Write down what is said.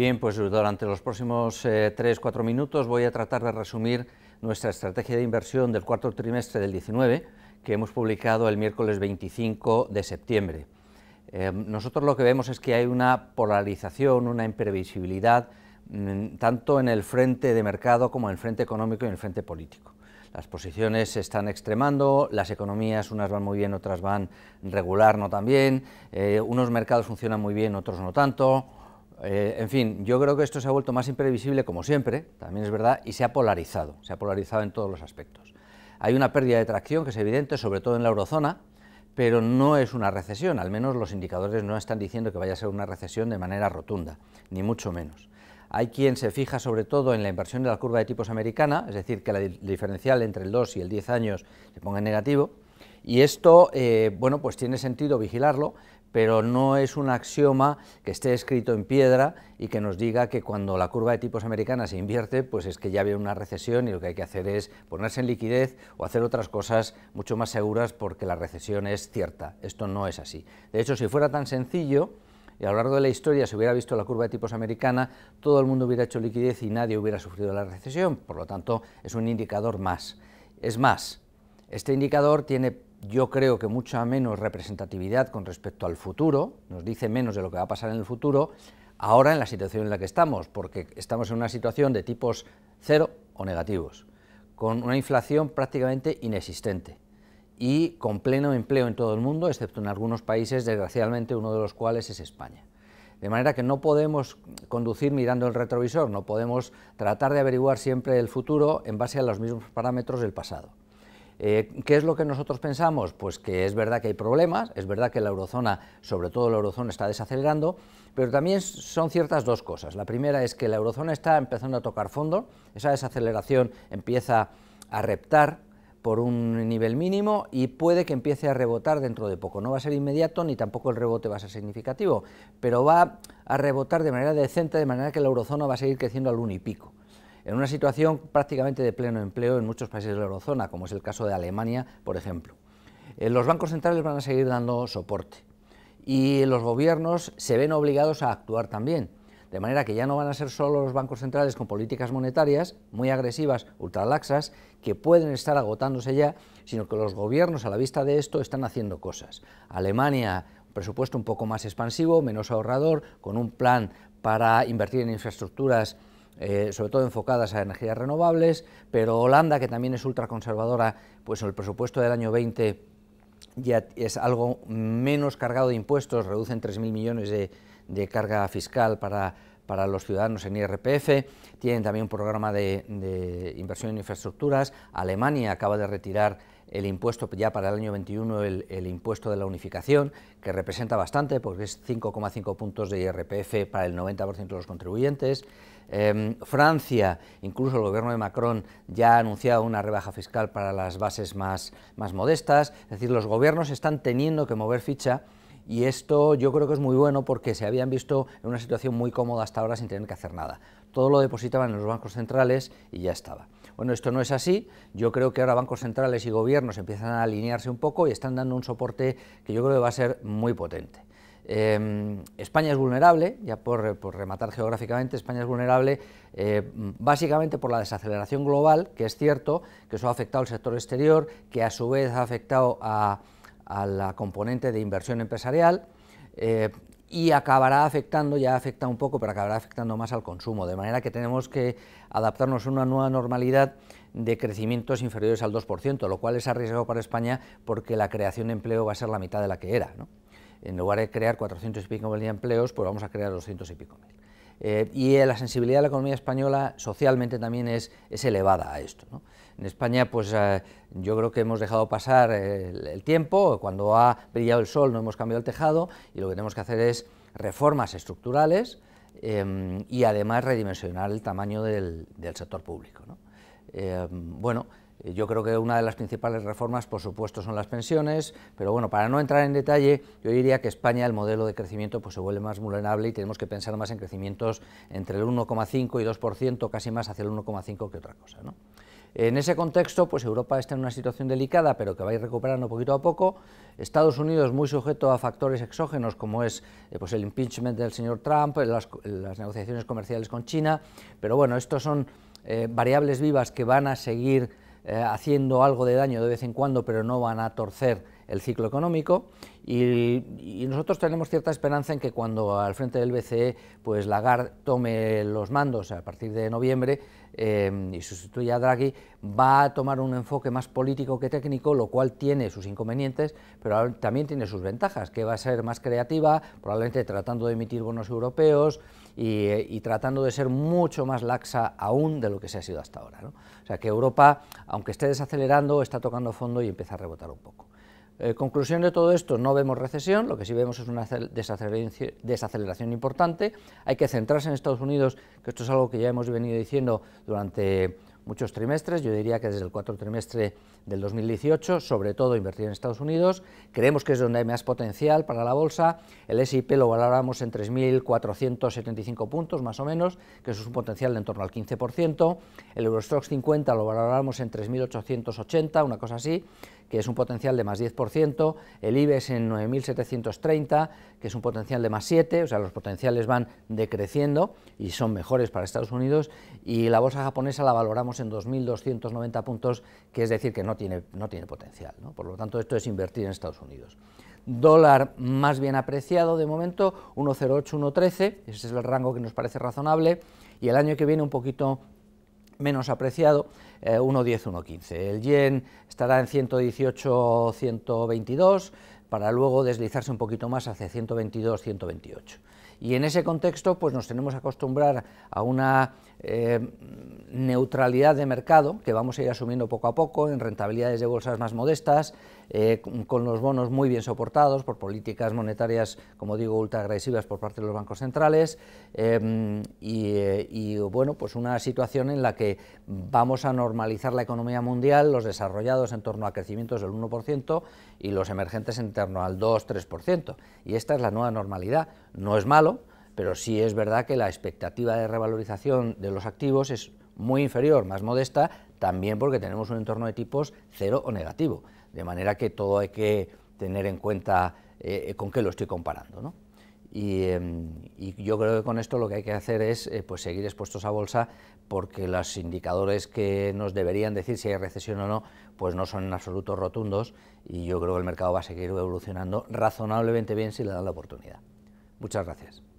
Bien, pues durante los próximos eh, tres 3-4 minutos voy a tratar de resumir nuestra estrategia de inversión del cuarto trimestre del 19 que hemos publicado el miércoles 25 de septiembre. Eh, nosotros lo que vemos es que hay una polarización, una imprevisibilidad, mm, tanto en el frente de mercado como en el frente económico y en el frente político. Las posiciones se están extremando, las economías unas van muy bien, otras van regular, no tan bien, eh, unos mercados funcionan muy bien, otros no tanto, eh, en fin, yo creo que esto se ha vuelto más imprevisible como siempre, también es verdad, y se ha polarizado, se ha polarizado en todos los aspectos. Hay una pérdida de tracción que es evidente, sobre todo en la eurozona, pero no es una recesión, al menos los indicadores no están diciendo que vaya a ser una recesión de manera rotunda, ni mucho menos. Hay quien se fija sobre todo en la inversión de la curva de tipos americana, es decir, que la diferencial entre el 2 y el 10 años se ponga en negativo, y esto, eh, bueno, pues tiene sentido vigilarlo, pero no es un axioma que esté escrito en piedra y que nos diga que cuando la curva de tipos americana se invierte, pues es que ya viene una recesión y lo que hay que hacer es ponerse en liquidez o hacer otras cosas mucho más seguras porque la recesión es cierta. Esto no es así. De hecho, si fuera tan sencillo, y a lo largo de la historia se hubiera visto la curva de tipos americana, todo el mundo hubiera hecho liquidez y nadie hubiera sufrido la recesión, por lo tanto es un indicador más. Es más, este indicador tiene yo creo que mucha menos representatividad con respecto al futuro, nos dice menos de lo que va a pasar en el futuro, ahora en la situación en la que estamos, porque estamos en una situación de tipos cero o negativos, con una inflación prácticamente inexistente y con pleno empleo en todo el mundo, excepto en algunos países, desgraciadamente uno de los cuales es España. De manera que no podemos conducir mirando el retrovisor, no podemos tratar de averiguar siempre el futuro en base a los mismos parámetros del pasado. Eh, ¿Qué es lo que nosotros pensamos? Pues que es verdad que hay problemas, es verdad que la eurozona, sobre todo la eurozona, está desacelerando, pero también son ciertas dos cosas. La primera es que la eurozona está empezando a tocar fondo, esa desaceleración empieza a reptar por un nivel mínimo y puede que empiece a rebotar dentro de poco. No va a ser inmediato ni tampoco el rebote va a ser significativo, pero va a rebotar de manera decente, de manera que la eurozona va a seguir creciendo al un y pico en una situación prácticamente de pleno empleo en muchos países de la eurozona, como es el caso de Alemania, por ejemplo. Eh, los bancos centrales van a seguir dando soporte y los gobiernos se ven obligados a actuar también. De manera que ya no van a ser solo los bancos centrales con políticas monetarias muy agresivas, ultralaxas, que pueden estar agotándose ya, sino que los gobiernos a la vista de esto están haciendo cosas. Alemania, presupuesto un poco más expansivo, menos ahorrador, con un plan para invertir en infraestructuras eh, sobre todo enfocadas a energías renovables, pero Holanda, que también es ultraconservadora, pues el presupuesto del año 20 ya es algo menos cargado de impuestos, reducen 3.000 millones de, carga fiscal para, los ciudadanos en IRPF, tienen también un programa de, inversión en infraestructuras, Alemania acaba de retirar el impuesto ya para el año 21, el, impuesto de la unificación, que representa bastante porque es 5,5 puntos de IRPF para el 90% de los contribuyentes. Em, Francia, incluso el gobierno de Macron ya ha anunciado una rebaja fiscal para las bases más, más modestas. Es decir, los gobiernos están teniendo que mover ficha y esto yo creo que es muy bueno porque se habían visto en una situación muy cómoda hasta ahora sin tener que hacer nada. Todo lo depositaban en los bancos centrales y ya estaba. Bueno, esto no es así. Yo creo que ahora bancos centrales y gobiernos empiezan a alinearse un poco y están dando un soporte que yo creo que va a ser muy potente. Em, España es vulnerable, ya por, rematar geográficamente, España es vulnerable eh, básicamente por la desaceleración global, que es cierto, que eso ha afectado al sector exterior, que a su vez ha afectado a, la componente de inversión empresarial. Eh, y acabará afectando, ya afecta un poco, pero acabará afectando más al consumo, de manera que tenemos que adaptarnos a una nueva normalidad de crecimientos inferiores al 2%, lo cual es arriesgado para España porque la creación de empleo va a ser la mitad de la que era. En lugar de crear 400 y pico mil empleos, pues vamos a crear 200 y pico mil. Eh, y eh, la sensibilidad de la economía española socialmente también es, elevada a esto. En España, pues eh, yo creo que hemos dejado pasar el, tiempo, cuando ha brillado el sol no hemos cambiado el tejado y lo que tenemos que hacer es reformas estructurales em, y además redimensionar el tamaño del, sector público. Em, bueno, eh, yo creo que una de las principales reformas, por supuesto, son las pensiones, pero bueno, para no entrar en detalle, yo diría que España, el modelo de crecimiento, pues se vuelve más vulnerable y tenemos que pensar más en crecimientos entre el 1,5 y 2%, casi más hacia el 1,5 que otra cosa. En ese contexto, pues Europa está en una situación delicada, pero que va a ir recuperando poquito a poco. Estados Unidos muy sujeto a factores exógenos, como es eh, pues el impeachment del señor Trump, las, negociaciones comerciales con China, pero bueno, estos son eh, variables vivas que van a seguir eh, haciendo algo de daño de vez en cuando, pero no van a torcer el ciclo económico y, nosotros tenemos cierta esperanza en que cuando al frente del BCE pues Lagarde tome los mandos a partir de noviembre eh, y sustituya a Draghi, va a tomar un enfoque más político que técnico, lo cual tiene sus inconvenientes, pero también tiene sus ventajas, que va a ser más creativa, probablemente tratando de emitir bonos europeos y, tratando de ser mucho más laxa aún de lo que se ha sido hasta ahora. O sea que Europa, aunque esté desacelerando, está tocando fondo y empieza a rebotar un poco. Eh, conclusión de todo esto, no vemos recesión, lo que sí vemos es una desaceleración, importante. Hay que centrarse en Estados Unidos, que esto es algo que ya hemos venido diciendo durante muchos trimestres, yo diría que desde el cuarto trimestre del 2018, sobre todo invertir en Estados Unidos, creemos que es donde hay más potencial para la bolsa, el SIP lo valoramos en 3.475 puntos más o menos, que eso es un potencial de en torno al 15%, el Eurostoxx 50 lo valoramos en 3.880, una cosa así, que es un potencial de más 10%, el IBEX en 9.730, que es un potencial de más 7, o sea, los potenciales van decreciendo y son mejores para Estados Unidos, y la bolsa japonesa la valoramos en 2.290 puntos, que es decir, que no tiene, no tiene potencial. Por lo tanto, esto es invertir en Estados Unidos. Dólar más bien apreciado de momento, 1,08, ese es el rango que nos parece razonable, y el año que viene un poquito menos apreciado, 1.10, eh, 1.15. El yen estará en 118, 122, para luego deslizarse un poquito más hacia 122, 128. Y en ese contexto pues nos tenemos que acostumbrar a una eh, neutralidad de mercado que vamos a ir asumiendo poco a poco en rentabilidades de bolsas más modestas, eh, con los bonos muy bien soportados por políticas monetarias, como digo, ultra agresivas por parte de los bancos centrales em, y, eh, y, bueno, pues una situación en la que vamos a normalizar la economía mundial, los desarrollados en torno a crecimientos del 1% y los emergentes en torno al 2-3%. Y esta es la nueva normalidad. No es malo pero sí es verdad que la expectativa de revalorización de los activos es muy inferior, más modesta, también porque tenemos un entorno de tipos cero o negativo, de manera que todo hay que tener en cuenta eh, con qué lo estoy comparando. Em, y, yo creo que con esto lo que hay que hacer es eh, pues seguir expuestos a bolsa porque los indicadores que nos deberían decir si hay recesión o no, pues no son en absoluto rotundos y yo creo que el mercado va a seguir evolucionando razonablemente bien si le dan la oportunidad. Muchas gracias.